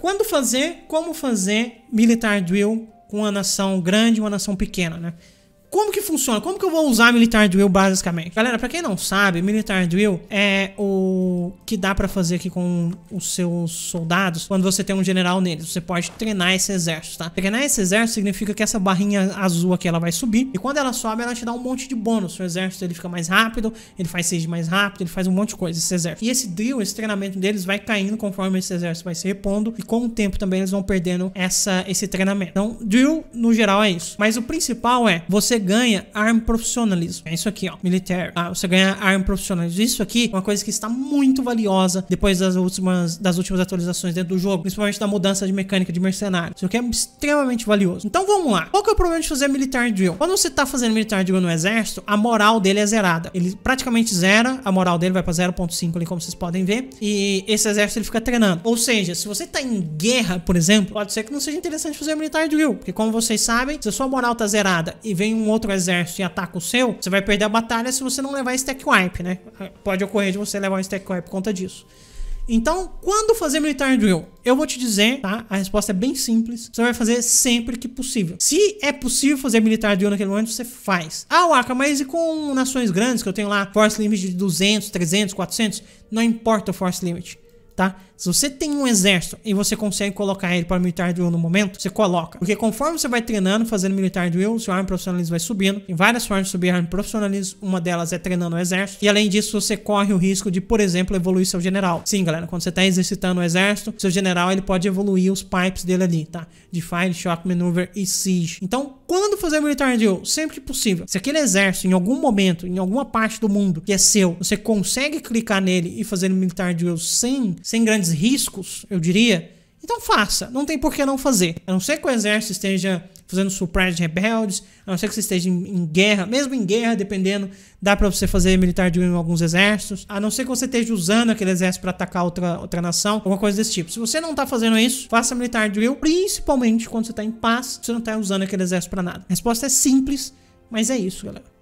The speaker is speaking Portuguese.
Quando fazer, como fazer militar drill com uma nação grande e uma nação pequena, né? Como que funciona? Como que eu vou usar militar drill basicamente? Galera, para quem não sabe, militar drill é o o que dá para fazer aqui com os seus soldados quando você tem um general neles. Você pode treinar esse exército, tá? Treinar esse exército significa que essa barrinha azul aqui ela vai subir e quando ela sobe ela te dá um monte de bônus. Seu exército ele fica mais rápido, ele faz siege mais rápido, ele faz um monte de coisa esse exército. E esse drill, esse treinamento deles vai caindo conforme esse exército vai se repondo e com o tempo também eles vão perdendo essa esse treinamento. Então, drill no geral é isso. Mas o principal é você ganha arm profissionalismo. É isso aqui, ó, military. Tá? Você ganha arm profissionalismo. Isso aqui é uma coisa que está muito muito valiosa depois das últimas, das últimas atualizações dentro do jogo, principalmente da mudança de mecânica de mercenário. Isso aqui é extremamente valioso. Então vamos lá. Qual que é o problema de fazer militar drill? Quando você tá fazendo militar drill no exército, a moral dele é zerada. Ele praticamente zera, a moral dele vai pra 0.5 ali, como vocês podem ver. E esse exército ele fica treinando. Ou seja, se você tá em guerra, por exemplo, pode ser que não seja interessante fazer militar drill. Porque como vocês sabem, se a sua moral tá zerada e vem um outro exército e ataca o seu, você vai perder a batalha se você não levar stack wipe, né? Pode ocorrer de você levar um stack wipe por conta disso. Então, quando fazer militar drill? Eu vou te dizer, tá? A resposta é bem simples. Você vai fazer sempre que possível. Se é possível fazer militar drill naquele momento, você faz. Ah, Waka, mas e com nações grandes, que eu tenho lá force limit de 200, 300, 400? Não importa o force limit tá? Se você tem um exército e você consegue colocar ele para militar drill no momento, você coloca. Porque conforme você vai treinando, fazendo militar drill, seu arma profissionalismo vai subindo. Tem várias formas de subir arma profissionalismo, uma delas é treinando o exército. E além disso, você corre o risco de, por exemplo, evoluir seu general. Sim, galera, quando você está exercitando o exército, seu general ele pode evoluir os pipes dele ali, tá? de fire, Shock Maneuver e Siege. Então, quando fazer militar drill? Sempre que possível. Se aquele exército, em algum momento, em alguma parte do mundo que é seu, você consegue clicar nele e fazer militar drill sem sem grandes riscos, eu diria. Então faça, não tem por que não fazer. A não ser que o exército esteja fazendo surprise de rebeldes, a não ser que você esteja em, em guerra, mesmo em guerra, dependendo, dá para você fazer militar de em alguns exércitos, a não ser que você esteja usando aquele exército para atacar outra, outra nação, alguma coisa desse tipo. Se você não tá fazendo isso, faça militar drill, principalmente quando você tá em paz, você não tá usando aquele exército para nada. A resposta é simples, mas é isso, galera.